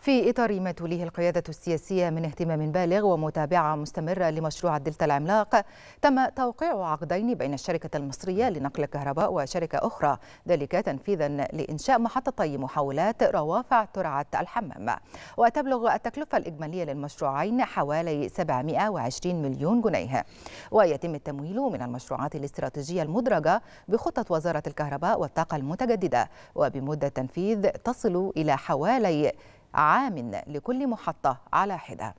في إطار ما توليه القيادة السياسية من اهتمام بالغ ومتابعة مستمرة لمشروع الدلتا العملاق تم توقيع عقدين بين الشركة المصرية لنقل الكهرباء وشركة أخرى ذلك تنفيذا لإنشاء محطتي محولات روافع ترعة الحمام وتبلغ التكلفة الإجمالية للمشروعين حوالي 720 مليون جنيه ويتم التمويل من المشروعات الاستراتيجية المدرجة بخطة وزارة الكهرباء والطاقة المتجددة وبمدة تنفيذ تصل إلى حوالي عام لكل محطة على حدة